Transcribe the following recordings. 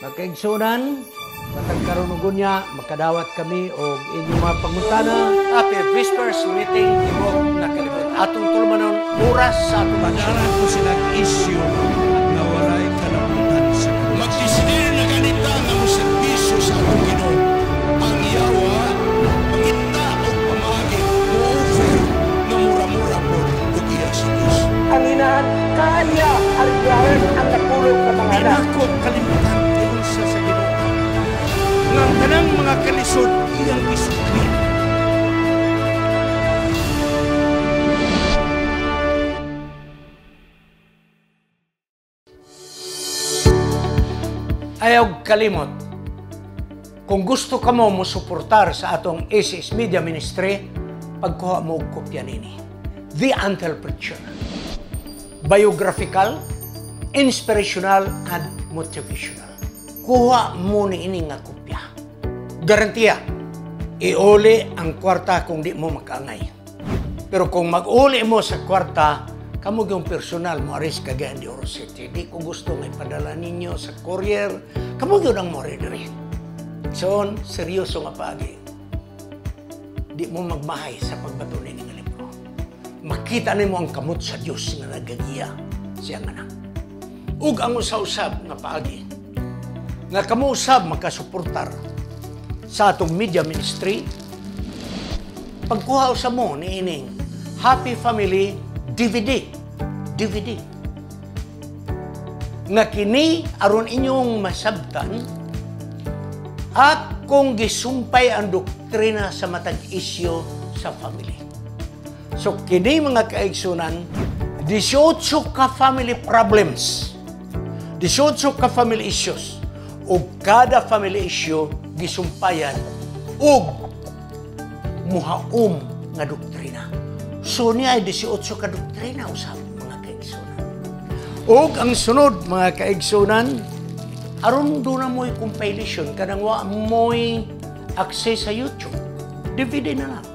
magkaigsunan, matang karunugon niya, makadawat kami o inyong mga pangutana. Happy Whispers Meeting, Tibog na Kalibot. Atong tulmanon, oras sa atong pagkaran ko silang isyo na walay kalamutan sa kanila. Magdisidir na ganita na mo servisyo sa atong ginoo. Ang iyawa, mangita o pamagi, mo-offer na mura-mura po o iya Diyos. Ang inahan, kanya ang iyahan ang natulog ng mga Pinakot kalimutan. mga kalisod iyang isupin. Ayaw kalimot, kung gusto ka mo suportar sa atong ACS Media Ministry, pagkuha mo og kopya nini. The Entrepreneur. Biographical, inspirational, and motivational. Kuha mo ni ini nga kopya garantiya, iuli ang kwarta kung di mo makangay. Pero kung mag-uli mo sa kwarta, kamo yung personal mo aris kagayan di Oro City. Di ko gusto nga ipadala ninyo sa courier. Kamo yun ang mori diri. Son, seryoso nga pagi. Di mo magmahay sa pagpatuloy ng libro. Makita nimo ang kamot sa Dios na nagagiya siya nga na. Ug ang usa-usab nga paagi. Nga kamo usab makasuportar sa atong media ministry. Pagkuha sa mo ni ining Happy Family DVD. DVD. Nga kini aron inyong masabtan at kung gisumpay ang doktrina sa matag isyo sa family. So kini mga kaigsunan 18 ka family problems. 18 ka family issues. O kada family issue gisumpayan ug muhaom nga doktrina. So niya ay 18 ka doktrina usab mga kaigsunan. Og ang sunod mga kaigsunan aron do na mo'y compilation kanang wa mo'y access sa YouTube. DVD na lang.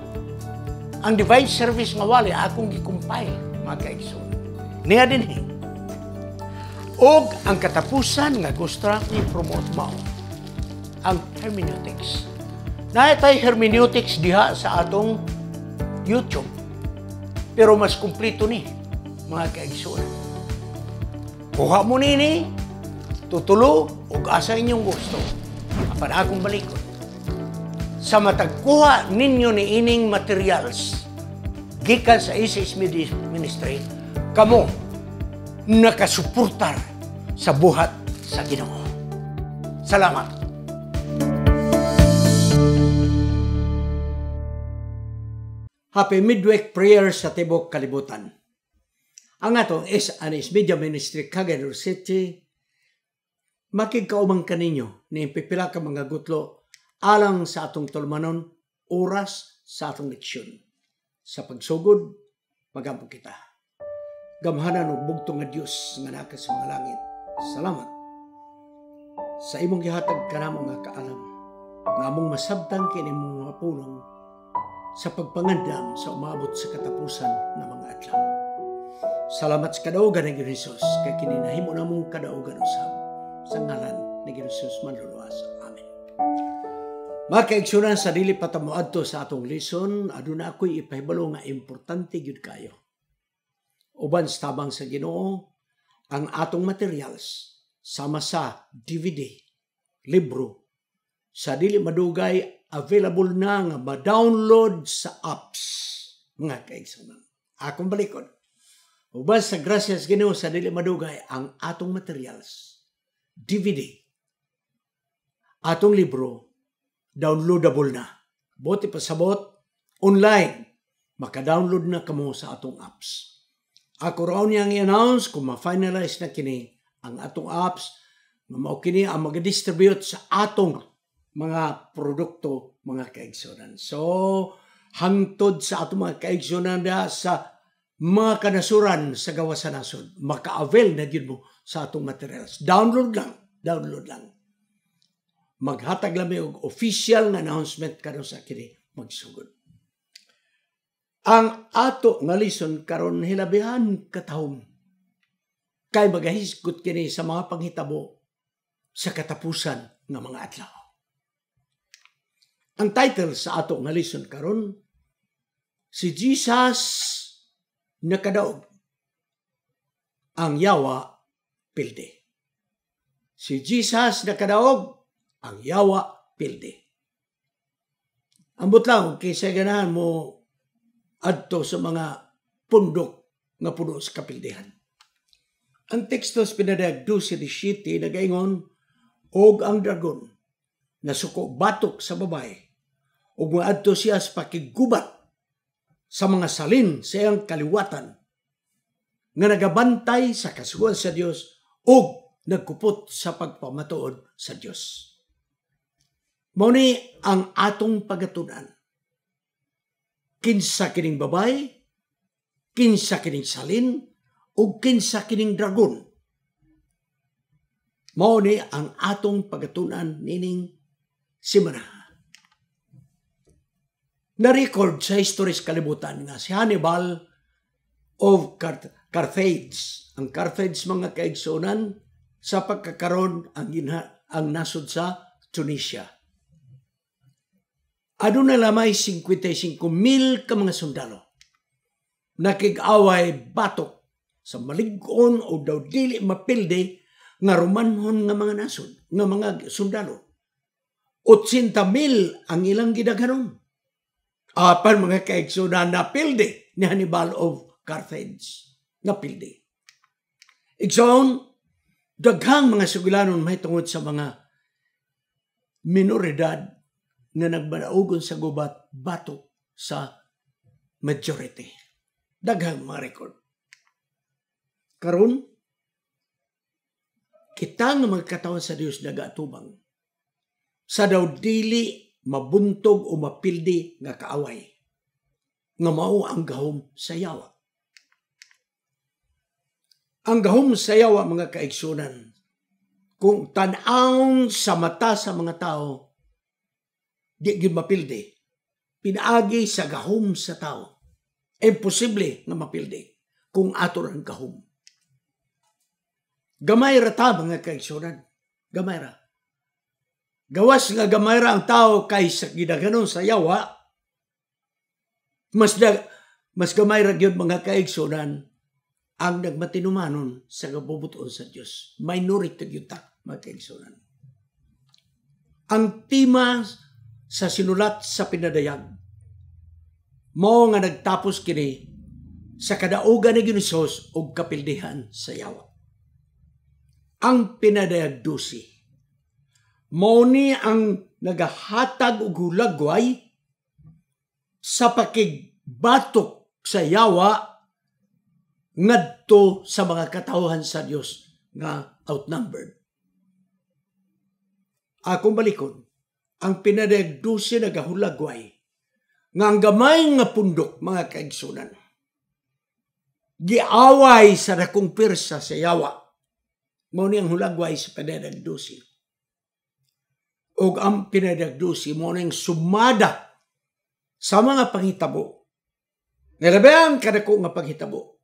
Ang device service nga wali akong gi-compile mga kaigsunan. Niya din eh. Og ang katapusan nga gusto ni promote mao ang hermeneutics. Naitay hermeneutics diha sa atong YouTube. Pero mas kumplito ni, mga kaigsoon. Kuha mo nini, tutulo, og asa inyong gusto. Para akong balikon. Sa matagkuha ninyo ni ining materials, gikan sa ISIS Ministry, kamo nakasuportar sa buhat sa Ginoo. Salamat. Happy Midweek Prayer sa Tibok Kalibutan. Ang ato is an is media ministry Kagadur City. Makigkaumang kaninyo ni pipila ka mga gutlo alang sa atong tulmanon oras sa atong leksyon. Sa pagsugod, magampo kita. Gamhanan og bugtong nga Dios nga nakas sa mga langit. Salamat. Sa imong gihatag kanamo nga kaalam, nga among masabtang kini mga pulong sa pagpangandam sa umabot sa katapusan ng mga adlaw. Salamat sa kadaugan ng Hesus kay kini nahimo na mong kadaugan usab sa ngalan ni Hesus manluluwas. Amen. Makaigsoonan sa dili patamuadto sa atong lesson, aduna ako'y ipahibalo nga importante gyud kayo. Uban sa tabang sa Ginoo, ang atong materials sama sa DVD, libro, sa dili madugay available na nga ma-download sa apps nga kaigsoonan. Akong balikod. Uban sa gracias Ginoo sa dili madugay ang atong materials, DVD, atong libro, downloadable na. Buti pa online, maka-download na kamo sa atong apps. Ako raw niyang i-announce kung ma-finalize na kini ang atong apps na mao kini ang mag-distribute sa atong mga produkto, mga kaigsunan. So, hangtod sa ato mga kaigsunan da sa mga kanasuran sa gawas sa nasod, maka-avail na yun mo sa atong materials. Download lang, download lang. Maghatag lang og official na announcement karon sa kini magsugod. Ang ato nga lesson karon hilabihan katahom kay magahisgot kini sa mga panghitabo sa katapusan ng mga adlaw. Ang title sa ato nga lesson karon si Jesus nakadaog ang yawa pilde. Si Jesus nakadaog ang yawa pilde. Ambot lang kaysa ganahan mo adto sa mga pundok nga puno sa kapildehan. Ang teksto sa pinadag 12-17 nagaingon, Og ang dragon, nasuko batok sa babae, ug moadto siya sa pakigubat sa mga salin sa iyang kaliwatan nga nagabantay sa kasuhan sa Dios ug nagkupot sa pagpamatuod sa Dios. Mao ni ang atong pagatunan. Kinsa kining babay, kinsa kining salin, o kinsa kining dragon. Mao ni ang atong pagatunan nining simana na-record sa historis kalibutan nga si Hannibal of Car- Carthage. Ang Carthage mga kaigsoonan sa pagkakaroon ang, inha- ang nasod sa Tunisia. Ano na lamay 55,000 ka mga sundalo. Nakig-away batok sa malig-on o daw dili mapilde nga romanhon nga mga nasod, nga mga sundalo. 80,000 ang ilang gidaghanon apan mga kaigsunan na pilde ni Hannibal of Carthage. Na pilde. Igsoon, daghang mga sugilanon mahitungod sa mga minoridad nga nagmanaugon sa gubat bato sa majority. Daghang mga record. Karon, kita nga magkatawan sa Dios atubang Sa daw dili mabuntog o mapildi nga kaaway nga mao ang gahom sa yawa. Ang gahom sa yawa mga kaigsunan kung tan-aon sa mata sa mga tao di gyud mapildi pinaagi sa gahom sa tao imposible nga mapildi kung ator ang gahom gamay ra ta mga kaigsunan gamay ra Gawas nga gamay ra ang tao kay sa gidaganon sa yawa. Mas da, mas gamay ra gyud mga kaigsoonan ang nagmatinumanon sa kabubuton sa Dios. Minority gyud ta mga kaigsunan. Ang tema sa sinulat sa pinadayag mao nga nagtapos kini sa kadaugan ni Ginosos og kapildihan sa yawa. Ang pinadayag dosi Moni ang nagahatag og hulagway sa pakigbatok sa yawa ngadto sa mga katawhan sa Dios nga outnumbered. Akong balikon, ang pinadagdusi nagahulagway nga ang gamay nga pundok mga kaigsunan. Giaway sa dakong pirsa sa yawa. Mao ni ang hulagway sa pinadagdusi o ang pinadagdusi mo ng sumada sa mga panghitabo. Nalabayan ka na ko nga panghitabo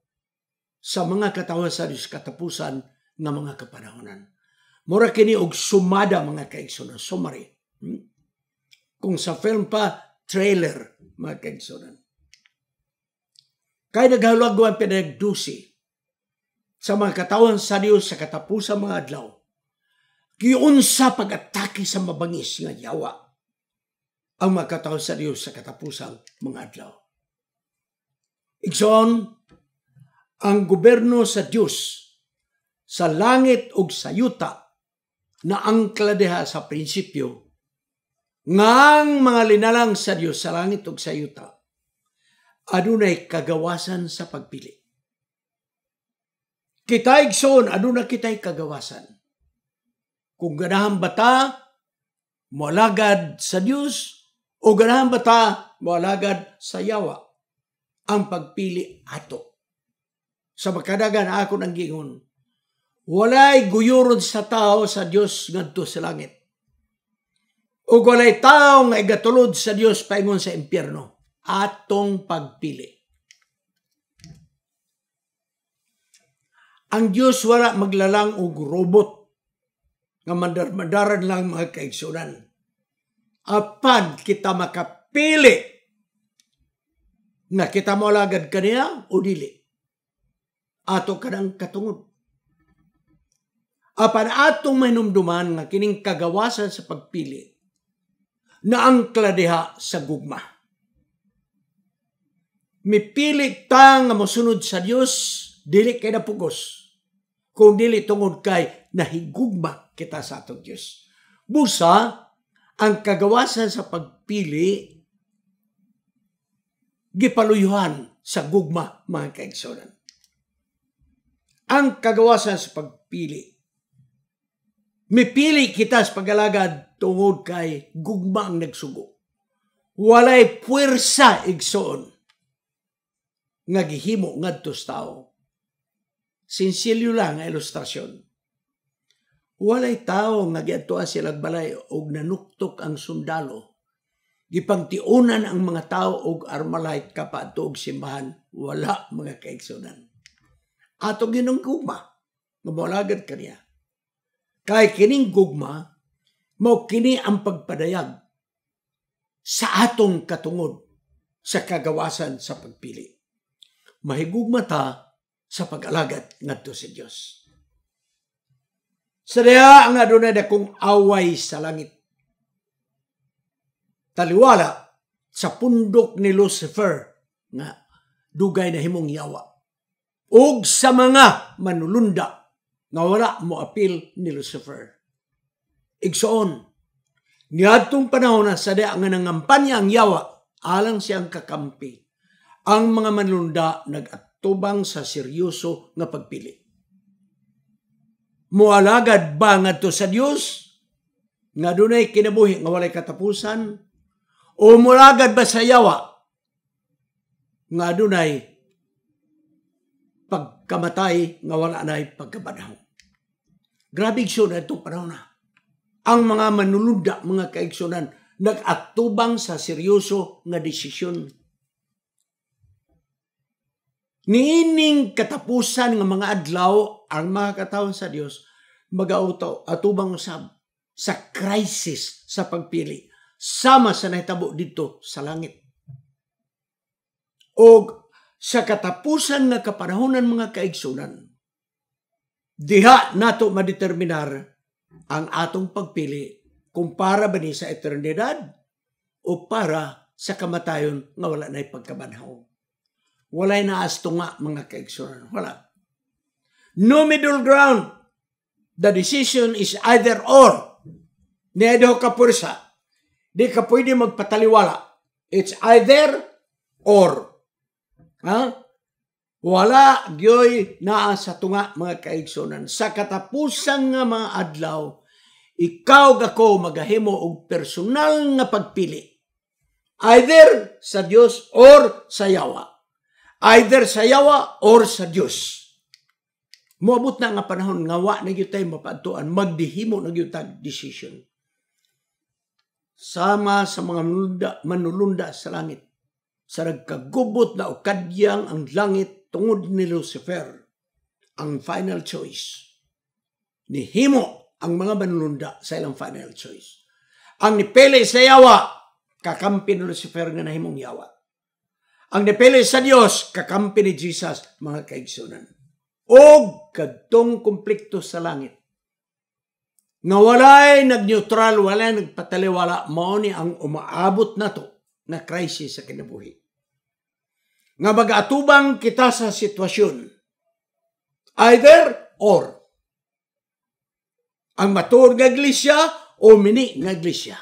sa mga katawan sa Diyos katapusan ng mga kapanahonan. Mura kini og sumada mga kaigsunan. Sumari. Hmm? Kung sa film pa, trailer mga kaigsunan. Kaya naghalagwan pinagdusi sa mga katawan sa Diyos sa katapusan mga adlaw giunsa pag-atake sa mabangis nga yawa ang magkataon sa Dios sa katapusang mga adlaw. Ikson, ang gobyerno sa Dios sa langit ug sa yuta na angkla diha sa prinsipyo ngang mga linalang sa Dios sa langit ug sa yuta adunay kagawasan sa pagpili. Kita ikson, aduna kitay kagawasan kung ganahan bata, moalagad sa Dios o ganahan bata, moalagad sa yawa. Ang pagpili ato. Sa makadagan ako nang gingon, walay guyuron sa tao sa Dios ngadto sa langit. O walay tao nga igatulod sa Dios paingon sa impierno Atong pagpili. Ang Dios wala maglalang og robot nga mandarmadaran lang mga kaigsunan. Apad kita makapili na kita mo lagad kaniya o dili. Ato kanang katungod. Apan atong may numduman nga kining kagawasan sa pagpili na ang kladiha sa gugma. Mipili tang nga mosunod sa Dios dili kay napugos kung dili tungod kay nahigugma kita sa atong Diyos. Busa, ang kagawasan sa pagpili, gipaluyuhan sa gugma, mga kaigsonan. Ang kagawasan sa pagpili, mipili kita sa pagalagad tungod kay gugma ang nagsugo. Walay puwersa igsoon nga gihimo ngadto sa tao. Sinsilyo lang ang ilustrasyon Walay tao nga giadtoa sila balay og nanuktok ang sundalo. Gipangtiunan ang mga tao og armalite kapadto og simbahan, wala mga kaigsunan. Ato ginong gugma nga molagad kaniya. Kay kining gugma mao kini ang pagpadayag sa atong katungod sa kagawasan sa pagpili. Mahigugma ta sa pag-alagad ngadto sa si Dios. Sadaya ang nadunay kung away sa langit. Taliwala sa pundok ni Lucifer nga dugay na himong yawa. Ug sa mga manulunda nga wala mo apil ni Lucifer. Igsoon, niadtong panahon na sadya nga nangampanya ang yawa alang siyang kakampi. Ang mga manulunda nag sa seryoso nga pagpili. Moalagad ba nga to sa Dios? Nga dunay kinabuhi nga walay katapusan? O mulagad ba sa yawa? Nga dunay pagkamatay nga wala na'y pagkabadhaw. Grabe igsoon na itong panahon na. Ang mga manulunda, mga kaigsoonan, nag atubang sa seryoso nga desisyon Niining katapusan ng mga adlaw ang mga katawan sa Dios magauto atubang usab sa crisis sa pagpili sama sa nahitabo dito sa langit. O sa katapusan nga kapanahonan mga kaigsunan, diha nato madeterminar ang atong pagpili kung para ba ni sa eternidad o para sa kamatayon nga wala na'y pagkabanhaw. Walay naas nga mga kaigsuran. Wala. No middle ground. The decision is either or. Nedo ka pursa. Di ka pwede magpataliwala. It's either or. Ha? Wala gyoy naa sa tunga mga kaigsunan. Sa katapusan nga mga adlaw, ikaw gako magahimo og personal nga pagpili. Either sa Dios or sa Yawa. Either sa yawa or sa Dios. Moabot na nga panahon nga wa na gyud tay mapadtuan magdihimo na gyud tag decision. Sama sa mga manulunda, manulunda sa langit sa nagkagubot na ukadyang ang langit tungod ni Lucifer ang final choice. Nihimo ang mga manulunda sa ilang final choice. Ang nipili sa yawa, kakampi ni Lucifer nga nahimong yawa. Ang napili sa Dios kakampi ni Jesus mga kaigsoonan O kadtong komplikto sa langit. Nga walay nagneutral, wala nagpataliwala, mao ni ang umaabot nato na crisis sa kinabuhi. Nga magatubang kita sa sitwasyon. Either or. Ang matur nga iglesia o mini nga iglesia.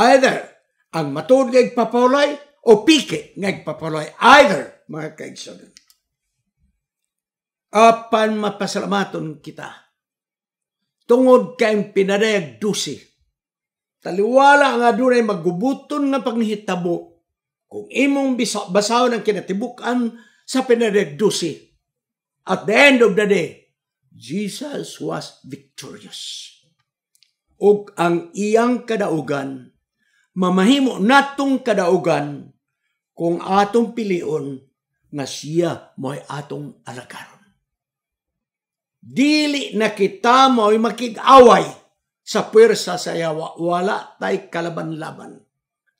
Either ang matod nga igpapawlay o pike nga igpapawlay. Either, mga kaigsoon. Apan mapasalamaton kita. Tungod kay pinadayag dusi. Taliwala nga dunay magubuton nga pagnihitabo. Kung imong basaw ng kinatibukan sa pinadayag dusi. At the end of the day, Jesus was victorious. Ug ang iyang kadaugan mamahimo natong kadaugan kung atong pilion nga siya mo'y atong alagaron. Dili na kita mo'y makig-away sa pwersa sa yawa. Wala tay kalaban-laban.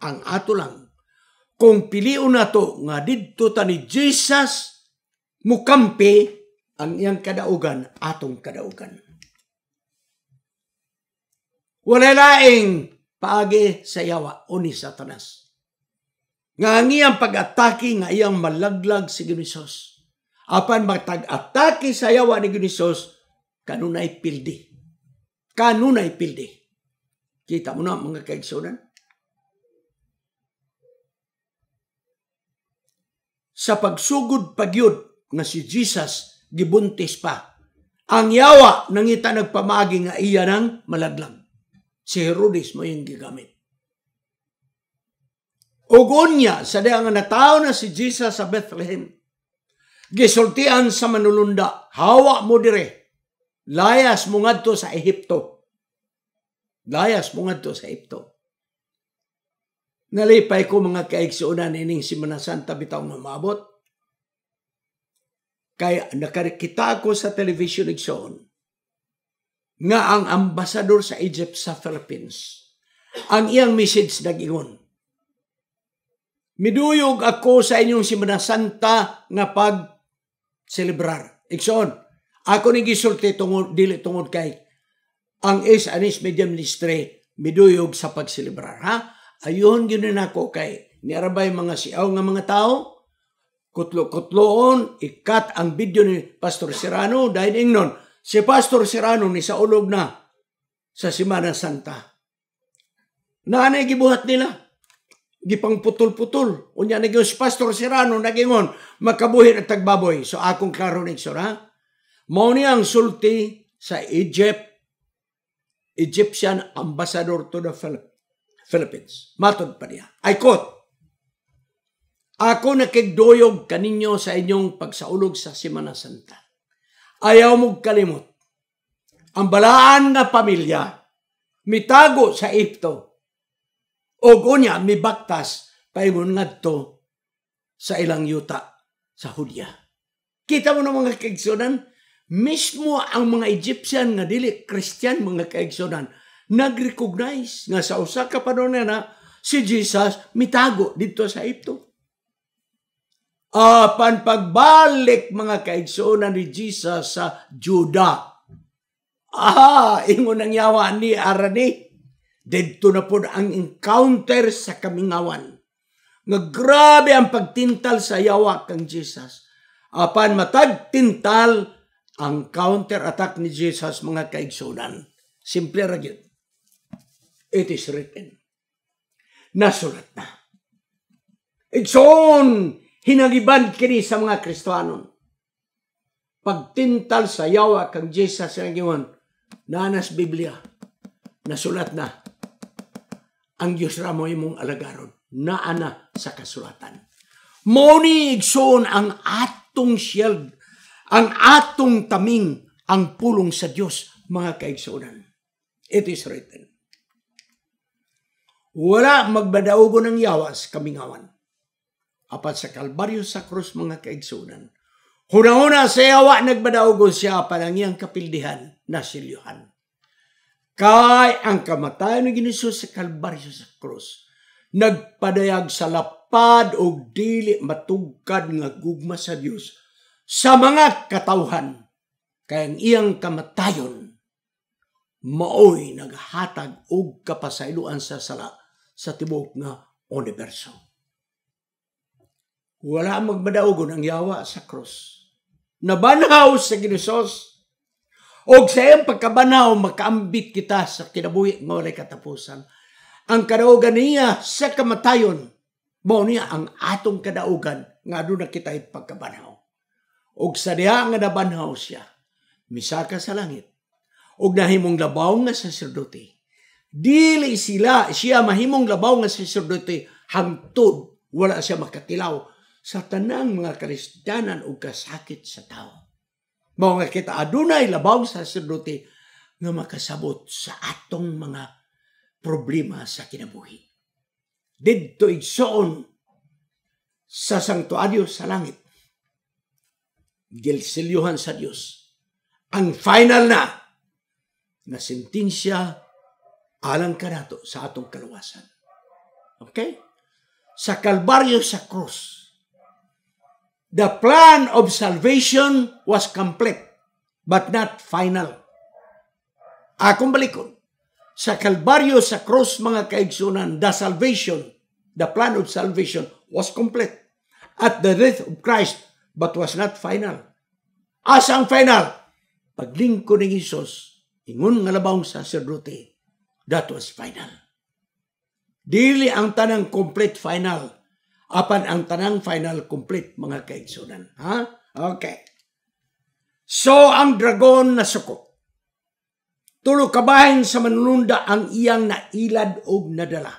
Ang ato lang. Kung pilion na to nga didto ta ni Jesus mukampi ang iyang kadaugan, atong kadaugan. Wala laing paagi sa yawa o ni Satanas. Nga ang iyang pag-atake nga iyang malaglag si Ginisos. Apan magtag-atake sa yawa ni Ginisos, kanunay pildi. Kanunay pildi. Kita mo na mga kaigsunan. Sa pagsugod pagyud nga si Jesus gibuntis pa ang yawa nangita nagpamagi nga iya ng malaglag si Herodes mo yung gigamit. Ugon niya sa nga natao na si Jesus sa Bethlehem. Gisultian sa manulunda, hawa mo dire. Layas mo ngadto sa Ehipto. Layas mo ngadto sa Ehipto. Nalipay ko mga kaigsuunan ining si Manasanta bitaw nga maabot. Kaya nakakita ko sa television igsoon nga ang ambasador sa Egypt sa Philippines. Ang iyang message nagingon. Miduyog ako sa inyong Simana Santa nga pag celebrar. Ikson, ako ni gisulti tungod dili tungod kay ang is anis medium listre miduyog sa pagselebrar ha ayon gyud nako kay niarabay mga siaw nga mga tawo kutlo-kutloon ikat ang video ni Pastor Serrano dahil ingnon si Pastor Serrano ni sa ulog na sa Semana Santa. Naanay gibuhat nila. Gipang putol-putol. Unya naging si Pastor Serrano nagingon, makabuhi at tagbaboy. So akong klaro ni Sir, ha? Mauni ang sulti sa Egypt. Egyptian ambassador to the Philippines. Matod pa niya. I quote, Ako nakigdoyog kaninyo sa inyong pagsaulog sa Semana Santa. Ayaw mong kalimot. Ang balaan nga pamilya, mitago sa ipto. O gunya, mibaktas, paingon ngadto sa ilang yuta sa Hudya. Kita mo na mga kaigsunan, mismo ang mga Egyptian nga dili Christian mga kaigsunan, nag-recognize nga sa usa ka panon na si Jesus mitago dito sa Egypto. Apan pagbalik mga kaigsuonan ni Jesus sa Juda. Ah, ingon ang yawa ni Arani. Dito na po ang encounter sa kamingawan. Nga grabe ang pagtintal sa yawa kang Jesus. Apan matagtintal ang counter-attack ni Jesus mga kaigsunan. Simple ra gyud. It is written. Nasulat na. It's on hinagiban kini sa mga Kristohanon. Pagtintal sa yawa kang Jesus ang iyon, nanas Biblia, nasulat na, ang Diyos ramo imong alagaron, naana sa kasulatan. Moni igsoon ang atong shield, ang atong taming, ang pulong sa Diyos, mga kaigsoonan. It is written. Wala magbadaugo ng yawas kamingawan apat sa kalbaryo sa krus mga kaigsunan. Huna-huna sa yawa nagbadaugon siya panangyang kapildihan na silyuhan. Kay ang kamatayon ni Ginisus sa kalbaryo sa krus nagpadayag sa lapad og dili matugkad nga gugma sa Dios sa mga katawhan kay ang iyang kamatayon maoy naghatag og kapasayloan sa sala sa tibuok nga universo. Wala magmadaugon ang yawa sa krus. Nabanaw sa ginusos. O sa iyang pagkabanaw, makaambit kita sa kinabuhi mawalay katapusan. Ang kadaugan niya sa kamatayon, mao niya ang atong kadaugan nga doon na kita ipagkabanaw. O sa diya nga nabanaw siya, misaka sa langit. O nahimong labaw nga saserdote. Dili sila, siya mahimong labaw nga saserdote, hangtod wala siya makatilaw sa tanang mga kristyanan ug kasakit sa tao. Mao nga kita adunay labaw sa sacerdote nga makasabot sa atong mga problema sa kinabuhi. Didto igsoon sa sangtuaryo sa langit. Gilsilyuhan sa Dios. Ang final na na sentensya alang kanato sa atong kaluwasan. Okay? Sa kalbaryo sa krus, The plan of salvation was complete but not final. Akong balikon, sa Kalbaryo sa cross mga kaigsunan, the salvation, the plan of salvation was complete at the death of Christ but was not final. Asa ang final? Paglingko ni Jesus, ingon nga labang saserdote, that was final. Dili ang tanang complete final apan ang tanang final complete mga kaigsunan. Ha? Okay. So ang dragon na suko. Tulo kabahin sa manununda ang iyang nailad og nadala.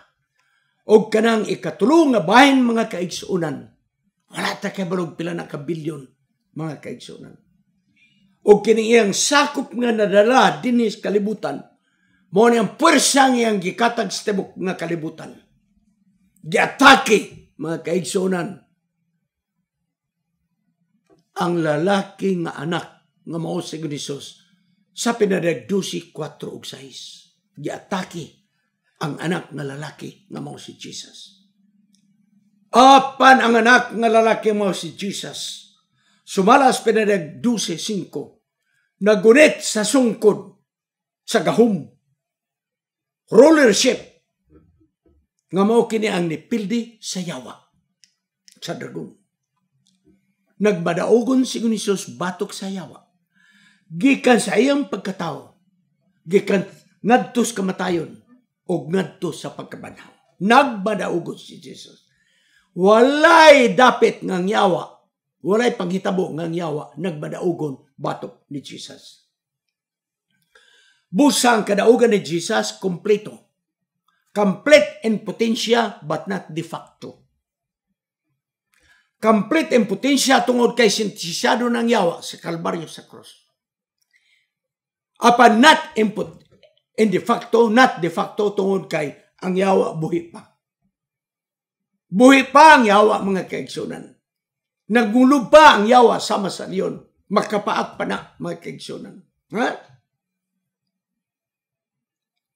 Og kanang ikatulo nga bahin mga kaigsunan. Wala ta kay balog pila na kabilyon mga kaigsunan. O kining iyang sakop nga nadala dinis kalibutan. Mo ni ang puwersa nga iyang gikatag sa nga kalibutan. Giatake mga kaigsunan, ang lalaki nga anak nga mao si Gunisos sa pinadagdusi 4 ug 6. Giatake ang anak nga lalaki nga mao si Jesus. Apan ang anak nga lalaki mao si Jesus. Sumalas pinadagdusi 12:5 Nagunit sa sungkod sa gahom Rulership nga mao kini ang nipildi sa yawa sa dagong. Nagbadaogon si Isus batok sa yawa. Gikan sa iyang pagkatao, gikan ngadto sa kamatayon o ngadto sa pagkabanhaw. Nagbadaogon si Jesus. Walay dapit ngang yawa, walay panghitabo ngang yawa, nagbadaogon batok ni Jesus. Busang kadaogan ni Jesus kompleto Complete in potentia but not de facto. Complete in potentia tungod kay sintisado ng yawa sa Kalbaryo sa cross. Apa not in, in de facto, not de facto tungod kay ang yawa buhi pa. Buhi pa ang yawa mga kaigsunan. Nagulo pa ang yawa sama sa liyon. Makapaak pa na mga kaigsunan. Ha?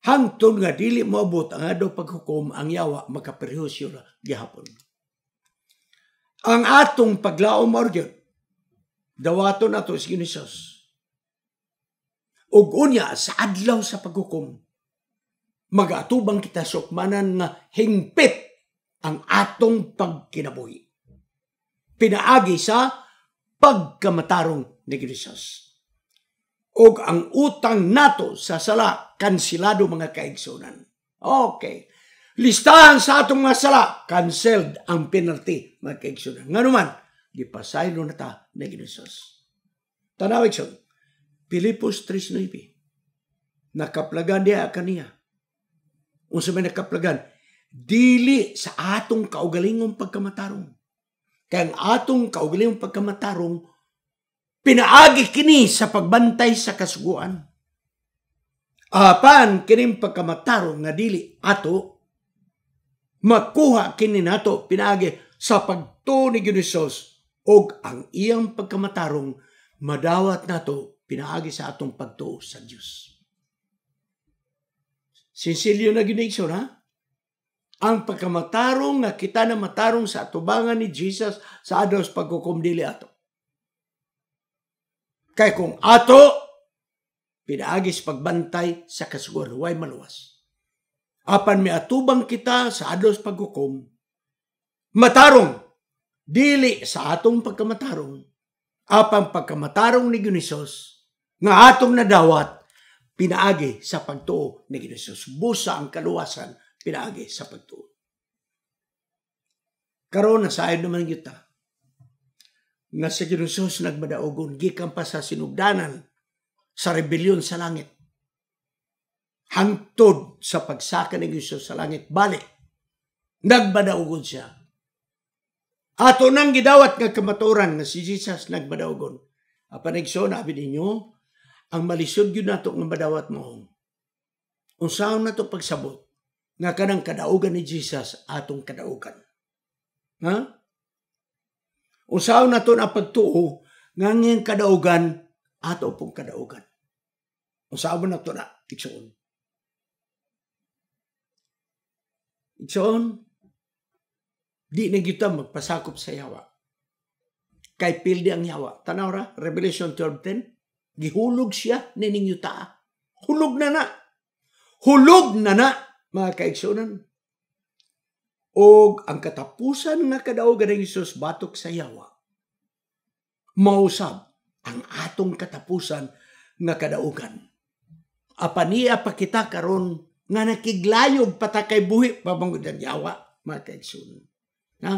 hangtod nga dili moabot ang adong paghukom ang yawa makaperhusyo ra gihapon. Ang atong paglaom orgyon dawaton nato si Ginhesus. Og unya sa adlaw sa paghukom magatubang kita sukmanan nga hingpit ang atong pagkinabuhi. Pinaagi sa pagkamatarong ni Ginhesus o ang utang nato sa sala kansilado mga kaigsunan. Okay. Listahan sa atong mga sala, canceled ang penalty mga kaigsunan. Nga naman, gipasaylo na ta na ginusos. Tanaw igsun, Pilipos 3.9. Nakaplagan niya kaniya. Unsa may nakaplagan, dili sa atong kaugalingong pagkamatarong. Kaya ang atong kaugalingong pagkamatarong, Pinaagi kini sa pagbantay sa kasuguan. Apan kining pagkamatarong nga dili ato makuha kini nato pinaagi sa pagtuo ni Jesus og ang iyang pagkamatarong madawat nato pinaagi sa atong pagtuo sa Dios. Sinsilyo na ginigsyon ha? Ang pagkamatarong nga kita na matarong sa atubangan ni Jesus sa ados pagkukumdili ato. Kay kung ato, pinaagis pagbantay sa kasugaruway maluwas. Apan may atubang kita sa adlos paghukom, matarong, dili sa atong pagkamatarong, apan pagkamatarong ni Ginisos, nga atong nadawat, pinaagi sa pagtuo ni Ginisos. Busa ang kaluwasan, pinaagi sa pagtuo. Karon na sa ayon naman kita, nga si Ginoosus nagmadaogon gikan pa sa sinugdanan sa rebelyon sa langit. Hangtod sa pagsaka ni Ginoosus sa langit balik nagmadaogon siya. Ato nang gidawat nga kamaturan nga si Jesus nagmadaogon. Apan igso na abi ninyo ang malisod gyud nato nga madawat mo. Unsaon nato pagsabot nga kanang kadaugan ni Jesus atong kadaugan. Ha? Usaw na to na pagtuo nga ngayong kadaugan ato pong kadaugan. Usaw na to na iksoon. Iksoon, di na kita magpasakop sa yawa. Kay pildi ang yawa. Tanaw ra, Revelation 12.10, gihulog siya nining yuta. Hulog na na. Hulog na na, mga kaigsoonan o ang katapusan nga kadaog ng Isus batok sa yawa. Mausab ang atong katapusan nga kadaugan. Apaniya pa kita karon nga nakiglayog patakay buhi pabangod ang yawa, mga kaigsunan. Ha?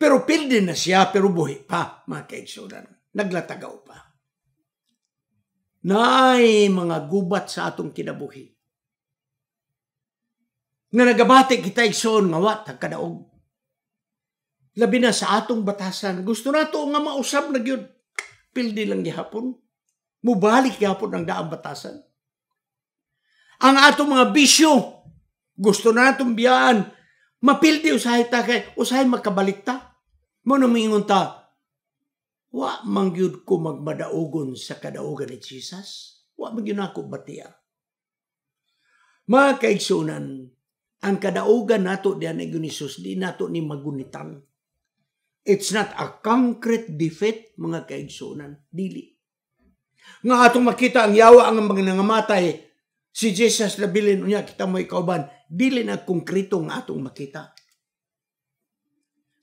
Pero pildi na siya, pero buhi pa, mga kaigsunan. Naglatagaw pa. Nay, mga gubat sa atong kinabuhi nga nagabati kita igsoon nga wa tagkadaog. Labi na sa atong batasan, gusto nato nga mausab na gyud. Pildi lang gihapon. Mubalik gihapon ang daang batasan. Ang atong mga bisyo, gusto natong biyaan, mapildi usahay ta kay usahay makabalik ta. Mo na mingon ta, wa mangyud ko magmadaogon sa kadaogan ni Jesus. Wa mangyud ako batiya. Mga kaigsunan, ang kadaugan nato diyan ni di nato ni magunitan. It's not a concrete defeat mga kaigsunan, dili. Nga atong makita ang yawa ang mga nangamatay si Jesus labilin unya kita mo ikauban dili na konkreto nga atong makita.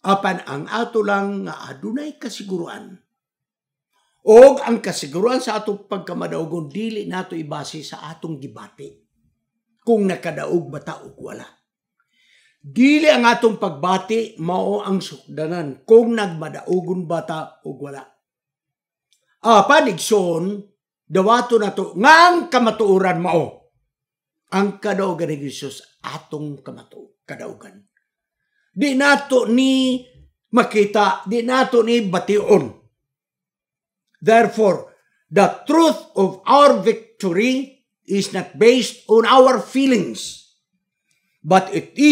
Apan ang ato lang nga adunay kasiguruan. Og ang kasiguruan sa atong pagkamadaugon dili nato ibase sa atong gibati kung nakadaog bata o wala. Dili ang atong pagbati mao ang sukdanan kung nagmadaugon bata o wala. Ah, padigson, dawato na to, nga ang kamatuuran mao. Ang kadaugan ni Jesus, atong kamatu, kadaugan. Di nato ni makita, di nato ni bation. Therefore, the truth of our victory is not based on our feelings, but it is.